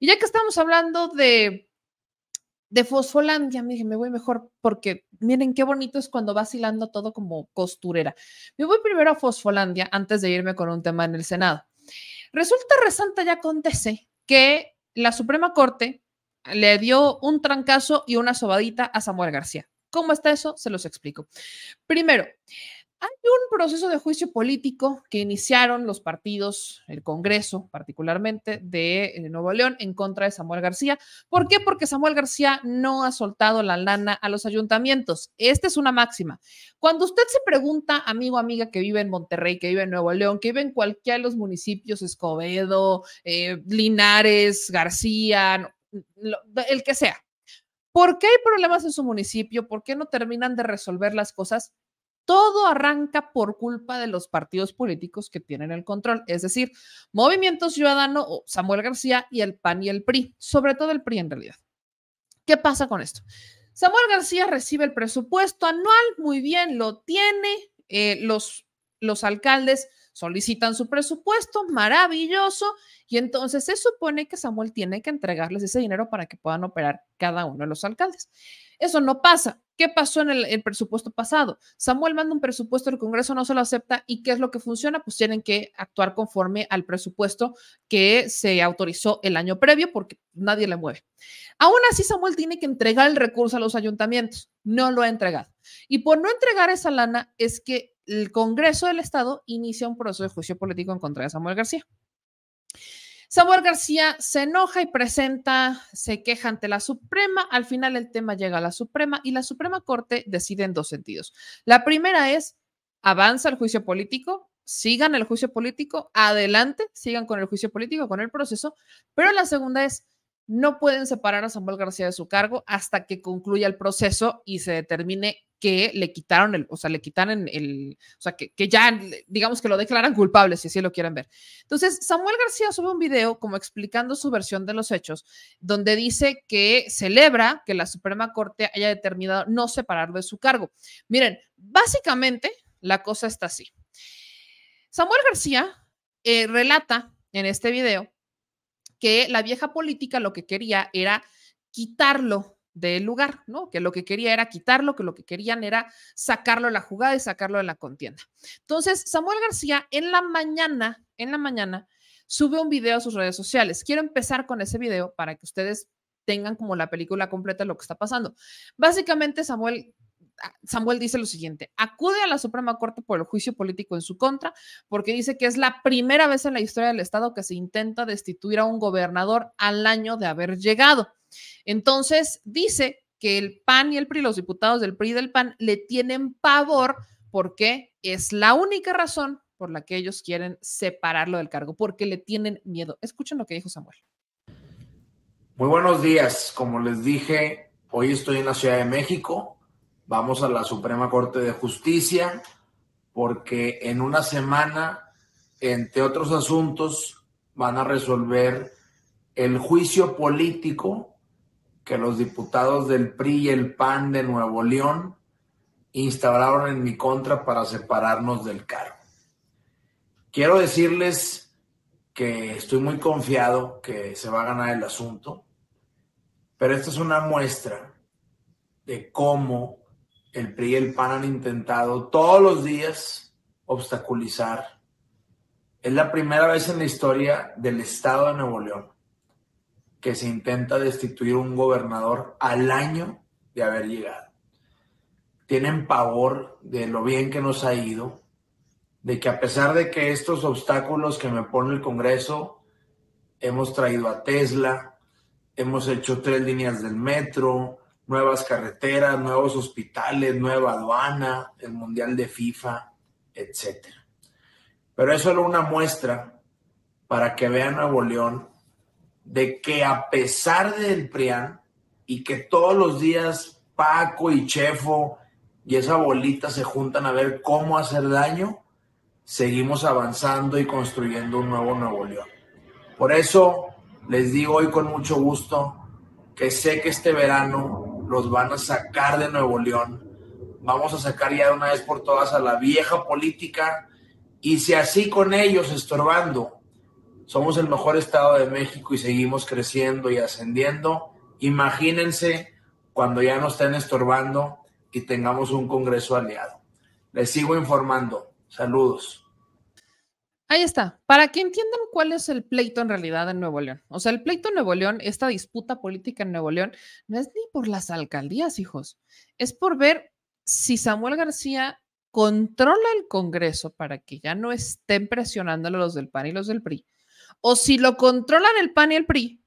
Y ya que estamos hablando de, de Fosfolandia, me me voy mejor porque miren qué bonito es cuando va hilando todo como costurera. Me voy primero a Fosfolandia antes de irme con un tema en el Senado. Resulta, resalta ya acontece que la Suprema Corte le dio un trancazo y una sobadita a Samuel García. ¿Cómo está eso? Se los explico. Primero, hay un proceso de juicio político que iniciaron los partidos, el Congreso particularmente de eh, Nuevo León, en contra de Samuel García. ¿Por qué? Porque Samuel García no ha soltado la lana a los ayuntamientos. Esta es una máxima. Cuando usted se pregunta, amigo, amiga que vive en Monterrey, que vive en Nuevo León, que vive en cualquiera de los municipios, Escobedo, eh, Linares, García, el que sea, ¿Por qué hay problemas en su municipio? ¿Por qué no terminan de resolver las cosas? todo arranca por culpa de los partidos políticos que tienen el control, es decir, Movimiento Ciudadano, Samuel García y el PAN y el PRI, sobre todo el PRI en realidad. ¿Qué pasa con esto? Samuel García recibe el presupuesto anual, muy bien, lo tiene, eh, los, los alcaldes solicitan su presupuesto, maravilloso, y entonces se supone que Samuel tiene que entregarles ese dinero para que puedan operar cada uno de los alcaldes. Eso no pasa. ¿Qué pasó en el, presupuesto pasado? Samuel manda un presupuesto, el Congreso no se lo acepta y ¿qué es lo que funciona? Pues tienen que actuar conforme al presupuesto que se autorizó el año previo porque nadie le mueve. Aún así, Samuel tiene que entregar el recurso a los ayuntamientos. No lo ha entregado. Y por no entregar esa lana es que el Congreso del Estado inicia un proceso de juicio político en contra de Samuel García. Samuel García se enoja y presenta, se queja ante la Suprema. Al final el tema llega a la Suprema y la Suprema Corte decide en dos sentidos. La primera es, avanza el juicio político, sigan el juicio político, adelante, sigan con el juicio político, con el proceso. Pero la segunda es, no pueden separar a Samuel García de su cargo hasta que concluya el proceso y se determine que le quitaron el, o sea, le quitaron el, o sea, que, ya, digamos que lo declaran culpable, si así lo quieren ver. Entonces, Samuel García sube un video como explicando su versión de los hechos, donde dice que celebra que la Suprema Corte haya determinado no separarlo de su cargo. Miren, básicamente la cosa está así. Samuel García eh, relata en este video que la vieja política lo que quería era quitarlo del lugar, ¿no? Que lo que quería era quitarlo, que lo que querían era sacarlo de la jugada y sacarlo de la contienda. Entonces, Samuel García en la mañana, en la mañana, sube un video a sus redes sociales. Quiero empezar con ese video para que ustedes tengan como la película completa lo que está pasando. Básicamente, Samuel Ah, Samuel dice lo siguiente, acude a la Suprema Corte por el juicio político en su contra, porque dice que es la primera vez en la historia del Estado que se intenta destituir a un gobernador al año de haber llegado. Entonces, dice que el PAN y el PRI, los diputados del PRI y del PAN, le tienen pavor porque es la única razón por la que ellos quieren separarlo del cargo, porque le tienen miedo. Escuchen lo que dijo Samuel. Muy buenos días. Como les dije, hoy estoy en la Ciudad de México vamos a la Suprema Corte de Justicia, porque en una semana, entre otros asuntos, van a resolver el juicio político que los diputados del PRI y el PAN de Nuevo León instauraron en mi contra para separarnos del cargo. Quiero decirles que estoy muy confiado que se va a ganar el asunto, pero esta es una muestra de cómo el PRI y el PAN han intentado todos los días obstaculizar. Es la primera vez en la historia del Estado de Nuevo León que se intenta destituir un gobernador al año de haber llegado. Tienen pavor de lo bien que nos ha ido, de que a pesar de que estos obstáculos que me pone el Congreso, hemos traído a Tesla, hemos hecho tres líneas del metro, nuevas carreteras, nuevos hospitales, nueva aduana, el Mundial de FIFA, etc. Pero es solo una muestra para que vean Nuevo León de que a pesar del PRIAN y que todos los días Paco y Chefo y esa bolita se juntan a ver cómo hacer daño, seguimos avanzando y construyendo un nuevo Nuevo León. Por eso les digo hoy con mucho gusto que sé que este verano los van a sacar de Nuevo León. Vamos a sacar ya de una vez por todas a la vieja política y si así con ellos estorbando, somos el mejor estado de México y seguimos creciendo y ascendiendo, imagínense cuando ya nos estén estorbando y tengamos un Congreso aliado. Les sigo informando. Saludos. Ahí está. Para que entiendan cuál es el pleito en realidad en Nuevo León. O sea, el pleito en Nuevo León, esta disputa política en Nuevo León, no es ni por las alcaldías, hijos. Es por ver si Samuel García controla el Congreso para que ya no estén presionándolo los del PAN y los del PRI. O si lo controlan el PAN y el PRI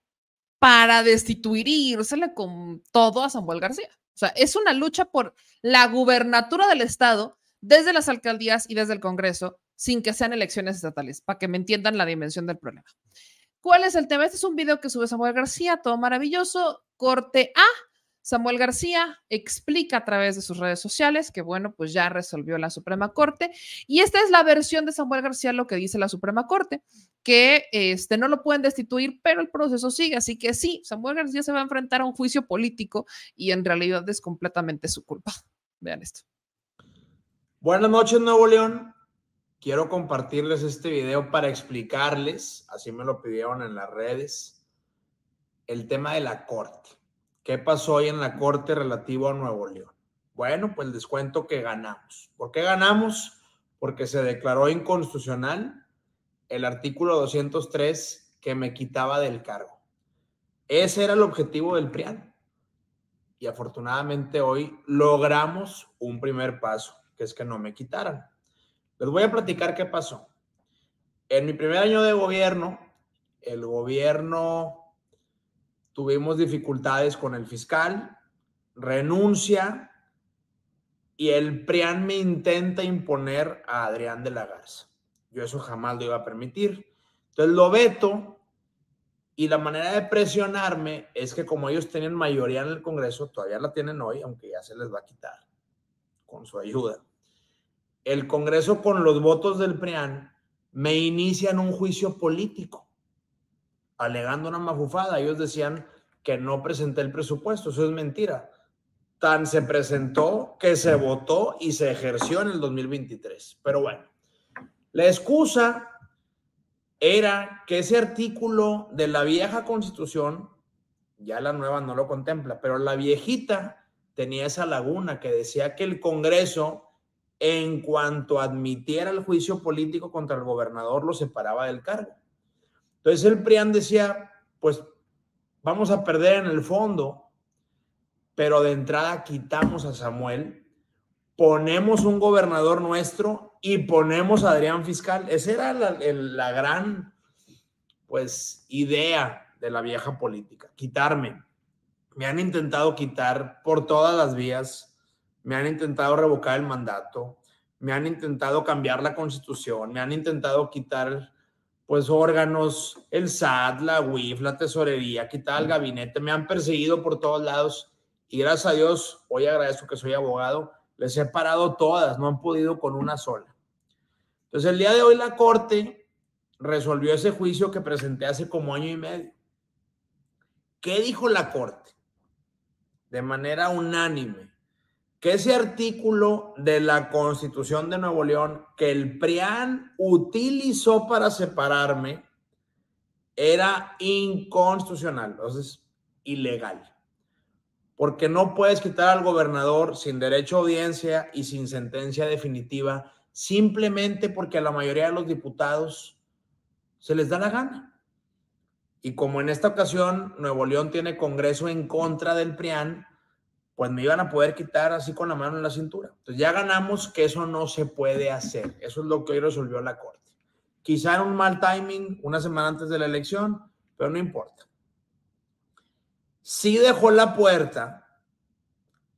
para destituir y con todo a Samuel García. O sea, es una lucha por la gubernatura del Estado desde las alcaldías y desde el Congreso sin que sean elecciones estatales, para que me entiendan la dimensión del problema. ¿Cuál es el tema? Este es un video que sube Samuel García, todo maravilloso, corte A. Samuel García explica a través de sus redes sociales que, bueno, pues ya resolvió la Suprema Corte. Y esta es la versión de Samuel García, lo que dice la Suprema Corte, que este, no lo pueden destituir, pero el proceso sigue. Así que sí, Samuel García se va a enfrentar a un juicio político y en realidad es completamente su culpa. Vean esto. Buenas noches, Nuevo León quiero compartirles este video para explicarles, así me lo pidieron en las redes, el tema de la corte. ¿Qué pasó hoy en la corte relativo a Nuevo León? Bueno, pues el descuento que ganamos. ¿Por qué ganamos? Porque se declaró inconstitucional el artículo 203 que me quitaba del cargo. Ese era el objetivo del PRIAN. Y afortunadamente hoy logramos un primer paso, que es que no me quitaran. Les voy a platicar qué pasó. En mi primer año de gobierno, el gobierno tuvimos dificultades con el fiscal, renuncia y el PRIAN me intenta imponer a Adrián de la Garza. Yo eso jamás lo iba a permitir. Entonces lo veto y la manera de presionarme es que como ellos tienen mayoría en el Congreso, todavía la tienen hoy, aunque ya se les va a quitar con su ayuda el Congreso con los votos del PRIAN e me inician un juicio político, alegando una mafufada. Ellos decían que no presenté el presupuesto, eso es mentira. Tan se presentó que se votó y se ejerció en el 2023. Pero bueno, la excusa era que ese artículo de la vieja constitución, ya la nueva no lo contempla, pero la viejita tenía esa laguna que decía que el Congreso en cuanto admitiera el juicio político contra el gobernador, lo separaba del cargo. Entonces el PRIAN decía, pues vamos a perder en el fondo, pero de entrada quitamos a Samuel, ponemos un gobernador nuestro y ponemos a Adrián Fiscal. Esa era la, la gran, pues, idea de la vieja política, quitarme. Me han intentado quitar por todas las vías me han intentado revocar el mandato, me han intentado cambiar la constitución, me han intentado quitar pues órganos, el SAT, la UIF, la tesorería, quitar el gabinete, me han perseguido por todos lados y gracias a Dios, hoy agradezco que soy abogado, les he parado todas, no han podido con una sola. Entonces el día de hoy la Corte resolvió ese juicio que presenté hace como año y medio. ¿Qué dijo la Corte? De manera unánime, que ese artículo de la Constitución de Nuevo León que el PRIAN utilizó para separarme era inconstitucional, entonces ilegal. Porque no puedes quitar al gobernador sin derecho a audiencia y sin sentencia definitiva, simplemente porque a la mayoría de los diputados se les da la gana. Y como en esta ocasión Nuevo León tiene Congreso en contra del PRIAN, pues me iban a poder quitar así con la mano en la cintura. Entonces ya ganamos que eso no se puede hacer. Eso es lo que hoy resolvió la Corte. Quizá era un mal timing, una semana antes de la elección, pero no importa. Sí dejó la puerta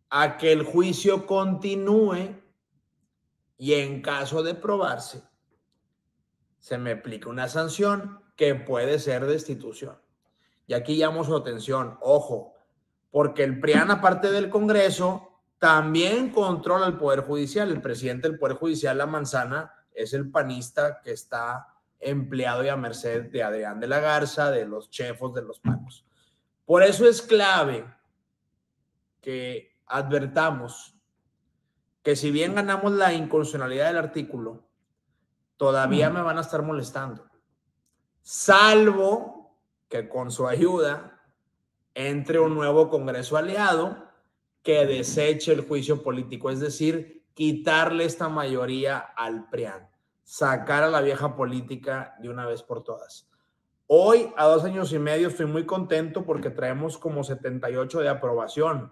a que el juicio continúe y en caso de probarse, se me aplica una sanción que puede ser destitución. Y aquí llamo su atención, ojo, porque el PRIAN, aparte del Congreso, también controla el Poder Judicial. El presidente del Poder Judicial, La Manzana, es el panista que está empleado y a merced de Adrián de la Garza, de los chefos, de los bancos. Por eso es clave que advertamos que si bien ganamos la inconstitucionalidad del artículo, todavía me van a estar molestando. Salvo que con su ayuda entre un nuevo Congreso aliado que deseche el juicio político, es decir, quitarle esta mayoría al PRIAN, sacar a la vieja política de una vez por todas. Hoy, a dos años y medio, estoy muy contento porque traemos como 78 de aprobación.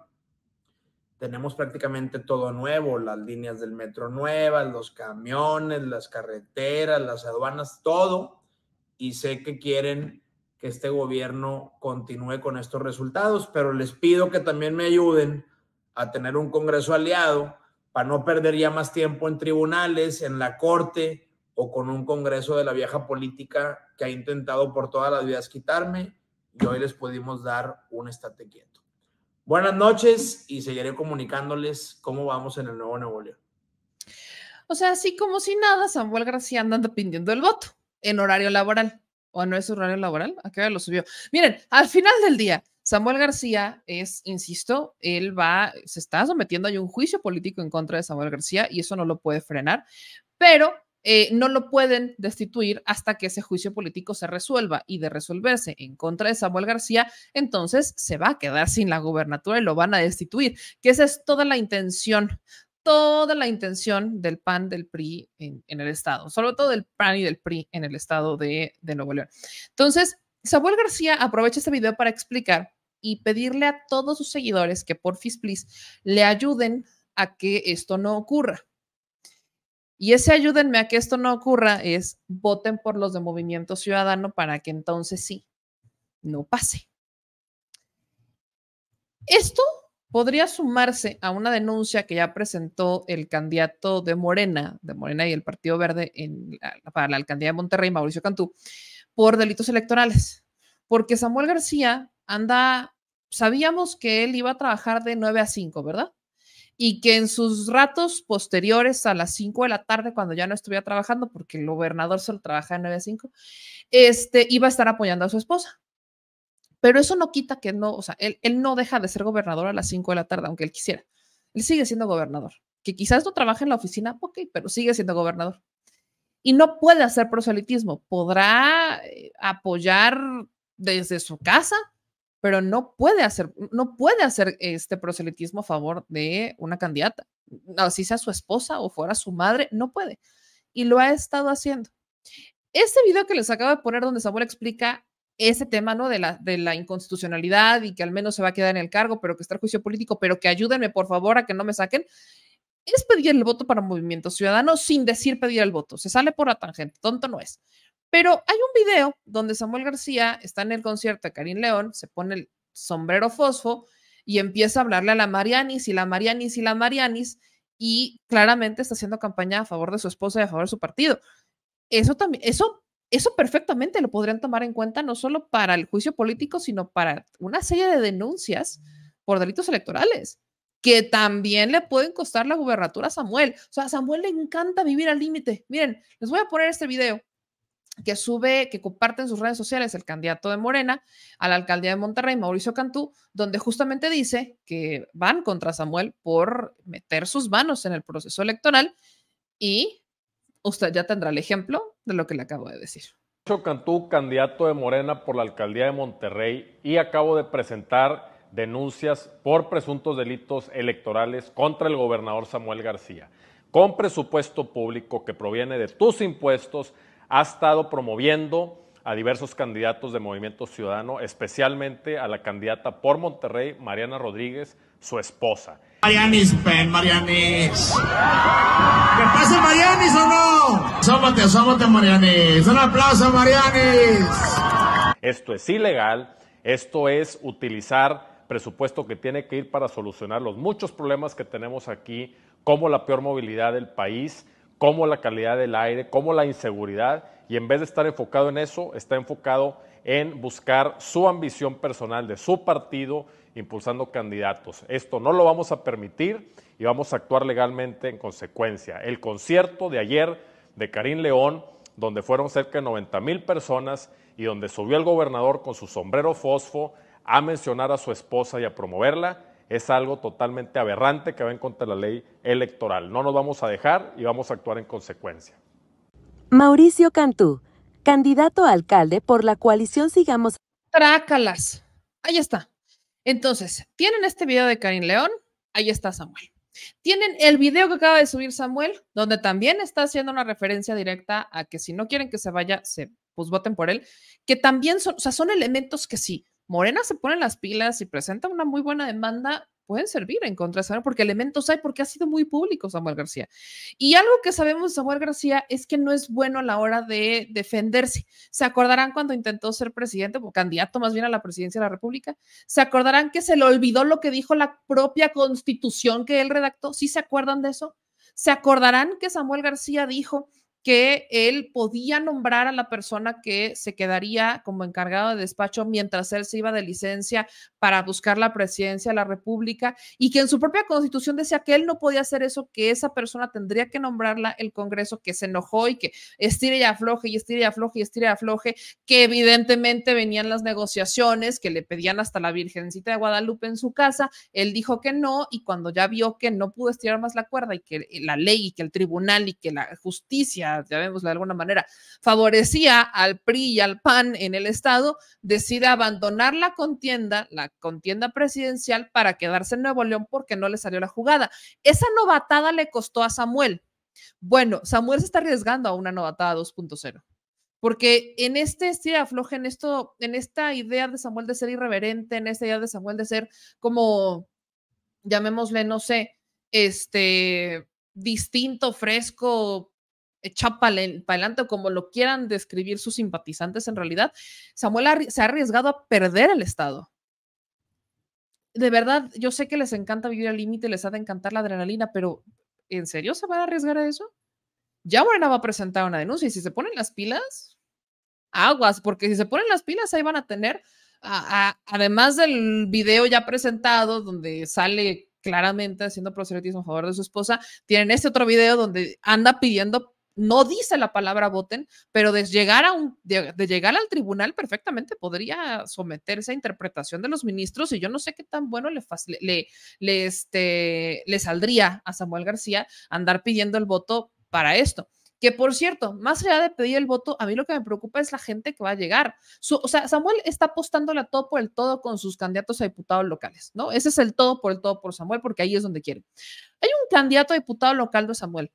Tenemos prácticamente todo nuevo, las líneas del metro nuevas, los camiones, las carreteras, las aduanas, todo. Y sé que quieren que este gobierno continúe con estos resultados, pero les pido que también me ayuden a tener un Congreso aliado para no perder ya más tiempo en tribunales, en la Corte o con un Congreso de la vieja política que ha intentado por todas las vidas quitarme y hoy les pudimos dar un estate quieto. Buenas noches y seguiré comunicándoles cómo vamos en el nuevo Nuevo León. O sea, así como si nada, Samuel García anda pidiendo el voto en horario laboral. ¿O no es horario laboral? ¿A qué hora lo subió? Miren, al final del día, Samuel García es, insisto, él va, se está sometiendo a un juicio político en contra de Samuel García y eso no lo puede frenar, pero eh, no lo pueden destituir hasta que ese juicio político se resuelva y de resolverse en contra de Samuel García, entonces se va a quedar sin la gubernatura y lo van a destituir, que esa es toda la intención toda la intención del PAN, del PRI en, el Estado, sobre todo del PAN y del PRI en el Estado de, Nuevo León. Entonces, Samuel García aprovecha este video para explicar y pedirle a todos sus seguidores que porfis, please, le ayuden a que esto no ocurra. Y ese ayúdenme a que esto no ocurra es voten por los de Movimiento Ciudadano para que entonces sí, no pase. Esto podría sumarse a una denuncia que ya presentó el candidato de Morena, de Morena y el Partido Verde para la alcaldía de Monterrey, Mauricio Cantú, por delitos electorales. Porque Samuel García anda, sabíamos que él iba a trabajar de 9 a 5, ¿verdad? Y que en sus ratos posteriores a las 5 de la tarde, cuando ya no estuviera trabajando, porque el gobernador solo trabaja de 9 a 5, este, iba a estar apoyando a su esposa. Pero eso no quita que no, o sea, él, no deja de ser gobernador a las 5 de la tarde, aunque él quisiera. Él sigue siendo gobernador. Que quizás no trabaje en la oficina, ok, pero sigue siendo gobernador. Y no puede hacer proselitismo. Podrá eh, apoyar desde su casa, pero no puede hacer, no puede hacer este proselitismo a favor de una candidata, así sea su esposa o fuera su madre, no puede. Y lo ha estado haciendo. Este video que les acabo de poner donde Samuel explica ese tema, ¿no? De la, de la inconstitucionalidad y que al menos se va a quedar en el cargo, pero que está el juicio político, pero que ayúdenme por favor a que no me saquen, es pedir el voto para Movimiento Ciudadano sin decir pedir el voto. Se sale por la tangente, tonto no es. Pero hay un video donde Samuel García está en el concierto de Karim León, se pone el sombrero fosfo y empieza a hablarle a la Marianis y la Marianis y la Marianis y claramente está haciendo campaña a favor de su esposa y a favor de su partido. Eso también, eso eso perfectamente lo podrían tomar en cuenta no solo para el juicio político, sino para una serie de denuncias por delitos electorales que también le pueden costar la gubernatura a Samuel. O sea, a Samuel le encanta vivir al límite. Miren, les voy a poner este video que sube, que comparte en sus redes sociales el candidato de Morena a la alcaldía de Monterrey, Mauricio Cantú, donde justamente dice que van contra Samuel por meter sus manos en el proceso electoral y usted ya tendrá el ejemplo de lo que le acabo de decir. Cantú, candidato de Morena por la alcaldía de Monterrey, y acabo de presentar denuncias por presuntos delitos electorales contra el gobernador Samuel García. Con presupuesto público que proviene de tus impuestos, ha estado promoviendo a diversos candidatos de Movimiento Ciudadano, especialmente a la candidata por Monterrey, Mariana Rodríguez, su esposa. Marianis, ven Marianis. ¿Qué pasa Marianis o no? Sómate, sómate Marianis. Un aplauso Marianis. Esto es ilegal, esto es utilizar presupuesto que tiene que ir para solucionar los muchos problemas que tenemos aquí, como la peor movilidad del país, como la calidad del aire, como la inseguridad, y en vez de estar enfocado en eso, está enfocado en buscar su ambición personal de su partido, impulsando candidatos. Esto no lo vamos a permitir y vamos a actuar legalmente en consecuencia. El concierto de ayer de Karim León, donde fueron cerca de 90 mil personas y donde subió el gobernador con su sombrero fosfo a mencionar a su esposa y a promoverla, es algo totalmente aberrante que va en contra de la ley electoral. No nos vamos a dejar y vamos a actuar en consecuencia. Mauricio Cantú, candidato a alcalde por la coalición Sigamos. Trácalas. Ahí está. Entonces, tienen este video de Karin León, ahí está Samuel. Tienen el video que acaba de subir Samuel, donde también está haciendo una referencia directa a que si no quieren que se vaya, se pues voten por él, que también son, sea, son elementos que sí, Morena se pone las pilas y presenta una muy buena demanda, pueden servir en contra de Samuel, porque elementos hay, porque ha sido muy público Samuel García. Y algo que sabemos de Samuel García es que no es bueno a la hora de defenderse. Se acordarán cuando intentó ser presidente, o candidato más bien a la presidencia de la República, se acordarán que se le olvidó lo que dijo la propia constitución que él redactó. ¿Sí se acuerdan de eso? Se acordarán que Samuel García dijo que él podía nombrar a la persona que se quedaría como encargado de despacho mientras él se iba de licencia para buscar la presidencia de la República y que en su propia constitución decía que él no podía hacer eso, que esa persona tendría que nombrarla el Congreso, que se enojó y que estire y afloje y estire y afloje y estire y afloje, que evidentemente venían las negociaciones, que le pedían hasta la Virgencita de Guadalupe en su casa, él dijo que no y cuando ya vio que no pudo estirar más la cuerda y que la ley y que el tribunal y que la justicia ya vemos de alguna manera, favorecía al PRI y al PAN en el Estado, decide abandonar la contienda, la contienda presidencial, para quedarse en Nuevo León porque no le salió la jugada. Esa novatada le costó a Samuel. Bueno, Samuel se está arriesgando a una novatada 2.0. Porque en este, este afloje, en esto, en esta idea de Samuel de ser irreverente, en esta idea de Samuel de ser como, llamémosle, no sé, este, distinto, fresco, echar para adelante, como lo quieran describir sus simpatizantes en realidad, Samuel se ha arriesgado a perder el Estado. De verdad, yo sé que les encanta vivir al límite, les ha de encantar la adrenalina, pero ¿en serio se van a arriesgar a eso? Ya Morena va a presentar una denuncia y si se ponen las pilas, aguas, porque si se ponen las pilas ahí van a tener, además del video ya presentado donde sale claramente haciendo proselitismo a favor de su esposa, tienen este otro video donde anda pidiendo no dice la palabra voten, pero de llegar, a un, de, llegar al tribunal perfectamente podría someterse a interpretación de los ministros y yo no sé qué tan bueno le, le, le, este, le saldría a Samuel García andar pidiendo el voto para esto. Que por cierto, más allá de pedir el voto, a mí lo que me preocupa es la gente que va a llegar. o sea, Samuel está apostándole la todo por el todo con sus candidatos a diputados locales, ¿no? Ese es el todo por el todo por Samuel, porque ahí es donde quiere. Hay un candidato a diputado local de Samuel,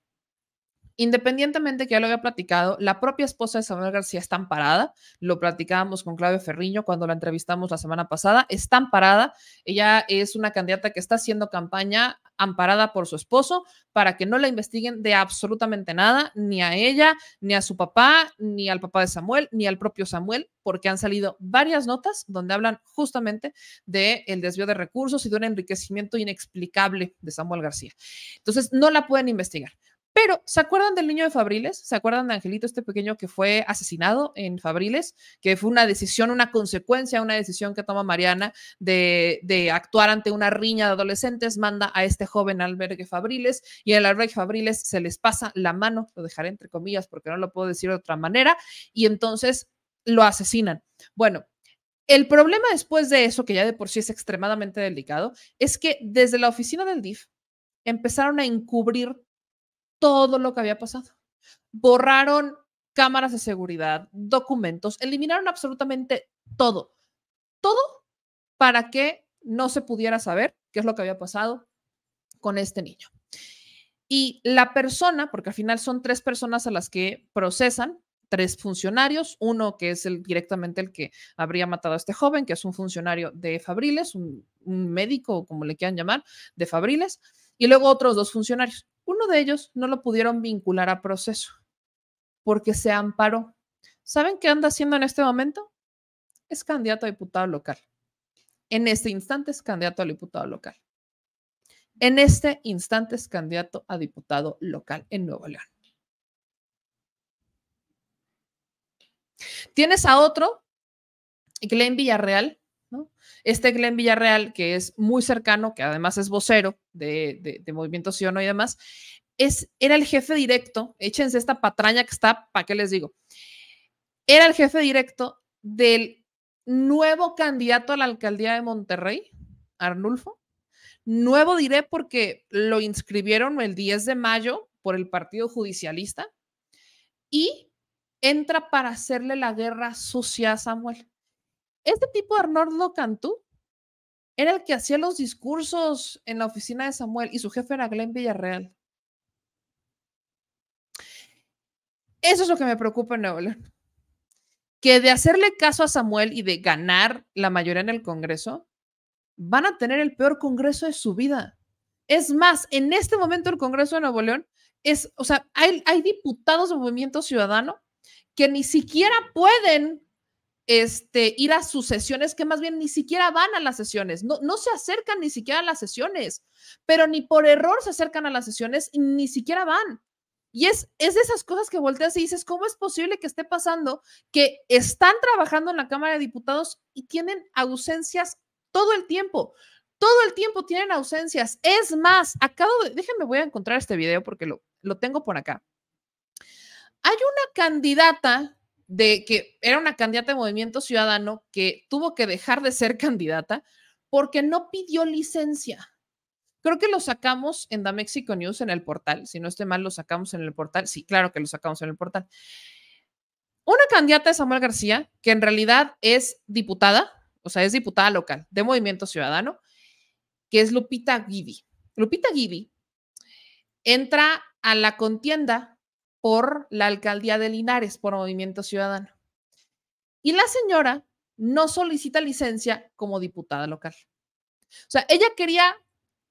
Independientemente que ya lo había platicado, la propia esposa de Samuel García está amparada, lo platicábamos con Claudio Ferriño cuando la entrevistamos la semana pasada, está amparada, ella es una candidata que está haciendo campaña amparada por su esposo para que no la investiguen de absolutamente nada, ni a ella, ni a su papá, ni al papá de Samuel, ni al propio Samuel, porque han salido varias notas donde hablan justamente del el desvío de recursos y de un enriquecimiento inexplicable de Samuel García. Entonces, no la pueden investigar. Pero, ¿se acuerdan del niño de Fabriles? ¿Se acuerdan de Angelito, este pequeño que fue asesinado en Fabriles? Que fue una decisión, una consecuencia, una decisión que toma Mariana de, actuar ante una riña de adolescentes. Manda a este joven albergue Fabriles y en el albergue Fabriles se les pasa la mano, lo dejaré entre comillas porque no lo puedo decir de otra manera, y entonces lo asesinan. Bueno, el problema después de eso, que ya de por sí es extremadamente delicado, es que desde la oficina del DIF empezaron a encubrir todo lo que había pasado. Borraron cámaras de seguridad, documentos, eliminaron absolutamente todo. Todo para que no se pudiera saber qué es lo que había pasado con este niño. Y la persona, porque al final son tres personas a las que procesan, tres funcionarios, uno que es directamente el que habría matado a este joven, que es un funcionario de Fabriles, un, un médico, como le quieran llamar, de Fabriles, y luego otros dos funcionarios. Uno de ellos no lo pudieron vincular a proceso porque se amparó. ¿Saben qué anda haciendo en este momento? Es candidato a diputado local. En este instante es candidato a diputado local. En este instante es candidato a diputado local en Nuevo León. Tienes a otro, Glenn Villarreal, este Glenn Villarreal, que es muy cercano, que además es vocero de, Movimiento Ciudadano y demás, es, era el jefe directo, échense esta patraña que está, ¿para qué les digo? Era el jefe directo del nuevo candidato a la alcaldía de Monterrey, Arnulfo. Nuevo diré porque lo inscribieron el 10 de mayo por el Partido Judicialista y entra para hacerle la guerra sucia a Samuel. Este tipo de Arnoldo Cantú era el que hacía los discursos en la oficina de Samuel y su jefe era Glenn Villarreal. Eso es lo que me preocupa en Nuevo León. Que de hacerle caso a Samuel y de ganar la mayoría en el Congreso, van a tener el peor Congreso de su vida. Es más, en este momento el Congreso de Nuevo León es, o sea, hay, diputados de Movimiento Ciudadano que ni siquiera pueden este, ir a sus sesiones, que más bien ni siquiera van a las sesiones, no, no se acercan ni siquiera a las sesiones, pero ni por error se acercan a las sesiones, ni siquiera van. Y es, es de esas cosas que volteas y dices, ¿cómo es posible que esté pasando que están trabajando en la Cámara de Diputados y tienen ausencias todo el tiempo? Todo el tiempo tienen ausencias. Es más, acabo de, déjenme, voy a encontrar este video porque lo, lo tengo por acá. Hay una candidata de que era una candidata de Movimiento Ciudadano que tuvo que dejar de ser candidata porque no pidió licencia. Creo que lo sacamos en The Mexico News en el portal. Si no esté mal, lo sacamos en el portal. Sí, claro que lo sacamos en el portal. Una candidata de Samuel García, que en realidad es diputada, o sea, es diputada local de Movimiento Ciudadano, que es Lupita Givi. Lupita Givi entra a la contienda por la alcaldía de Linares, por Movimiento Ciudadano. Y la señora no solicita licencia como diputada local. O sea, ella quería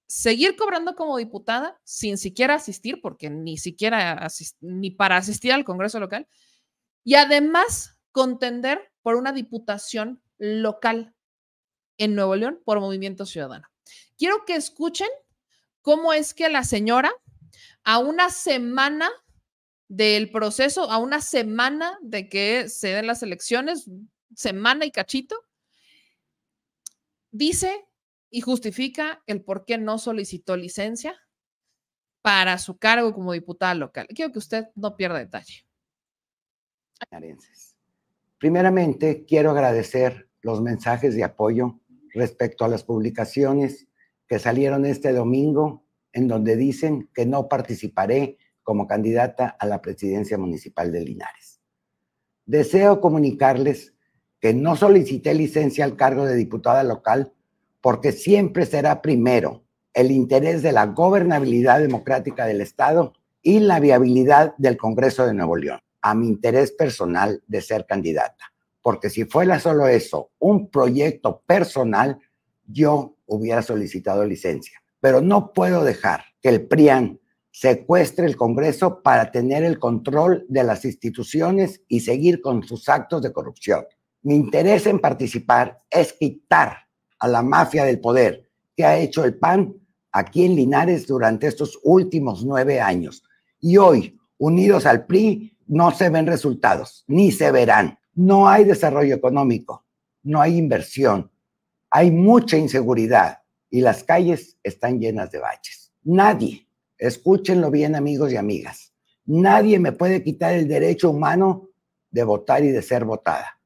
seguir cobrando como diputada sin siquiera asistir, porque ni siquiera ni para asistir al Congreso local, y además contender por una diputación local en Nuevo León por Movimiento Ciudadano. Quiero que escuchen cómo es que la señora, a una semana del proceso a una semana de que se den las elecciones, semana y cachito, dice y justifica el por qué no solicitó licencia para su cargo como diputada local. Quiero que usted no pierda detalle. Primeramente, quiero agradecer los mensajes de apoyo respecto a las publicaciones que salieron este domingo en donde dicen que no participaré como candidata a la presidencia municipal de Linares. Deseo comunicarles que no solicité licencia al cargo de diputada local porque siempre será primero el interés de la gobernabilidad democrática del Estado y la viabilidad del Congreso de Nuevo León a mi interés personal de ser candidata. Porque si fuera solo eso, un proyecto personal, yo hubiera solicitado licencia. Pero no puedo dejar que el PRIAN secuestre el Congreso para tener el control de las instituciones y seguir con sus actos de corrupción. Mi interés en participar es quitar a la mafia del poder que ha hecho el PAN aquí en Linares durante estos últimos nueve años. Y hoy, unidos al PRI, no se ven resultados, ni se verán. No hay desarrollo económico, no hay inversión, hay mucha inseguridad y las calles están llenas de baches. Nadie Escúchenlo bien, amigos y amigas. Nadie me puede quitar el derecho humano de votar y de ser votada.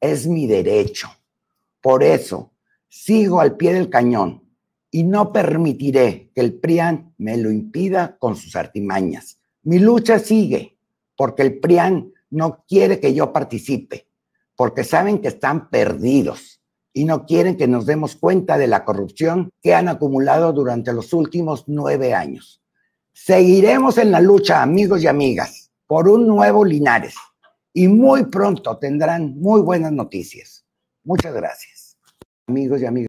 Es mi derecho. Por eso sigo al pie del cañón y no permitiré que el PRIAN me lo impida con sus artimañas. Mi lucha sigue porque el PRIAN no quiere que yo participe, porque saben que están perdidos y no quieren que nos demos cuenta de la corrupción que han acumulado durante los últimos nueve años. Seguiremos en la lucha, amigos y amigas, por un nuevo Linares y muy pronto tendrán muy buenas noticias. Muchas gracias, amigos y amigas.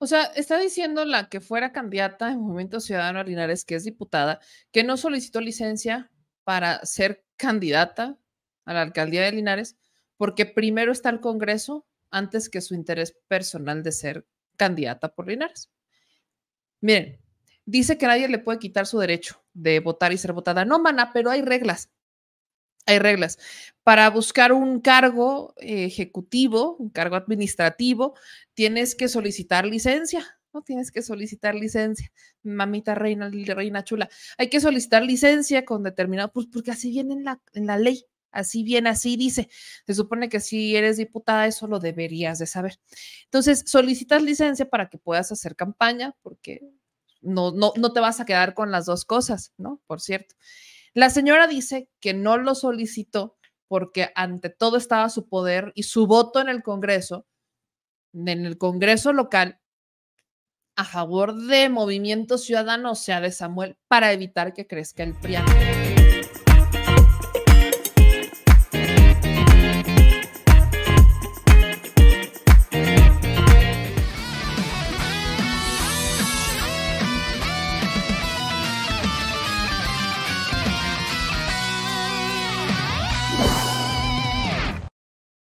O sea, está diciendo la que fuera candidata en Movimiento Ciudadano a Linares, que es diputada, que no solicitó licencia para ser candidata a la alcaldía de Linares, porque primero está el Congreso antes que su interés personal de ser candidata por Linares. Miren, dice que nadie le puede quitar su derecho de votar y ser votada. No, mana, pero hay reglas. Hay reglas. Para buscar un cargo ejecutivo, un cargo administrativo, tienes que solicitar licencia. No tienes que solicitar licencia, mamita reina, reina chula. Hay que solicitar licencia con determinado, pues porque así viene la, en la ley, así viene, así dice. Se supone que si eres diputada, eso lo deberías de saber. Entonces, solicitas licencia para que puedas hacer campaña, porque no, no, no te vas a quedar con las dos cosas, ¿no? Por cierto. La señora dice que no lo solicitó porque ante todo estaba su poder y su voto en el Congreso, en el Congreso local, a favor de Movimiento Ciudadano, o sea, de Samuel, para evitar que crezca el triángulo.